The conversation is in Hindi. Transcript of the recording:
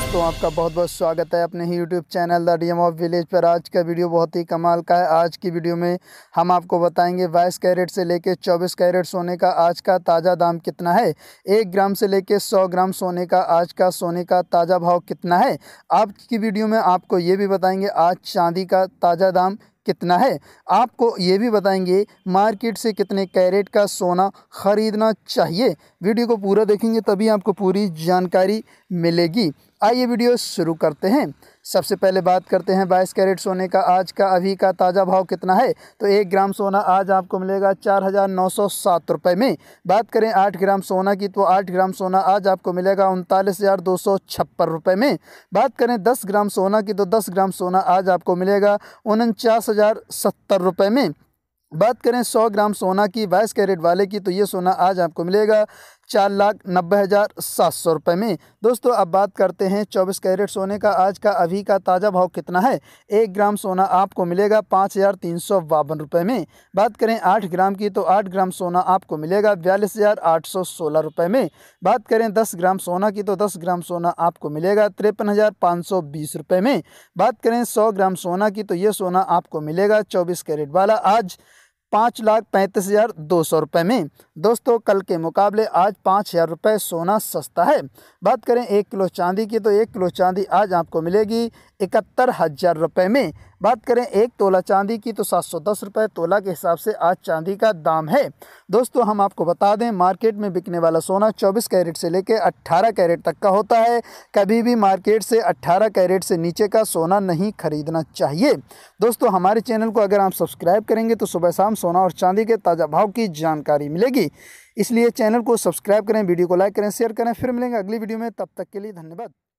दोस्तों आपका बहुत बहुत स्वागत है अपने ही YouTube channel the D of village पर आज का वीडियो बहुत ही कमाल का है आज की वीडियो में हम आपको बताएंगे बाईस कैरेट से लेकर चौबीस कैरेट सोने का आज का ताज़ा दाम कितना है एक ग्राम से लेकर सौ ग्राम सोने का आज का सोने का ताज़ा भाव कितना है आज की वीडियो में आपको ये भी बताएंगे आज चांदी का ताज़ा दाम कितना है आपको ये भी बताएंगे मार्केट से कितने कैरेट का सोना ख़रीदना चाहिए वीडियो को पूरा देखेंगे तभी आपको पूरी जानकारी मिलेगी आइए वीडियो शुरू करते हैं सबसे पहले बात करते हैं बाईस कैरेट सोने का आज का अभी का ताज़ा भाव कितना है तो एक ग्राम सोना आज आपको मिलेगा चार हज़ार नौ सौ सात रुपये में बात करें आठ ग्राम सोना की तो आठ ग्राम सोना आज आपको मिलेगा उनतालीस हज़ार दो सौ छप्पन रुपये में बात करें दस ग्राम सोना की तो दस ग्राम सोना आज आपको मिलेगा उनचास हज़ार सत्तर रुपये में बात करें 100 ग्राम सोना की 22 कैरेट वाले की तो ये सोना आज आपको मिलेगा चार लाख नब्बे हज़ार सात सौ रुपये में दोस्तों अब बात करते हैं चौबीस कैरेट सोने का आज का अभी का ताज़ा भाव कितना है एक ग्राम सोना आपको मिलेगा पाँच हज़ार तीन सौ बावन रुपये में बात करें आठ ग्राम की तो आठ ग्राम सोना आपको मिलेगा बयालीस हज़ार आठ सौ सोलह रुपये में बात करें दस ग्राम सोना की तो दस ग्राम सोना आपको मिलेगा तिरपन हज़ार पाँच सौ बीस रुपये में बात करें सौ ग्राम सोना की तो ये सोना आपको मिलेगा चौबीस कैरेट वाला आज पाँच लाख पैंतीस हज़ार दो सौ रुपये में दोस्तों कल के मुकाबले आज पाँच हज़ार रुपये सोना सस्ता है बात करें एक किलो चांदी की तो एक किलो चांदी आज आपको मिलेगी इकहत्तर हज़ार रुपये में बात करें एक तोला चांदी की तो सात सौ दस रुपये तोला के हिसाब से आज चांदी का दाम है दोस्तों हम आपको बता दें मार्केट में बिकने वाला सोना चौबीस कैरेट से लेकर अट्ठारह कैरेट तक का होता है कभी भी मार्केट से अट्ठारह कैरेट से नीचे का सोना नहीं खरीदना चाहिए दोस्तों हमारे चैनल को अगर आप सब्सक्राइब करेंगे तो सुबह शाम सोना और चांदी के ताज़ा भाव की जानकारी मिलेगी इसलिए चैनल को सब्सक्राइब करें वीडियो को लाइक करें शेयर करें फिर मिलेंगे अगली वीडियो में तब तक के लिए धन्यवाद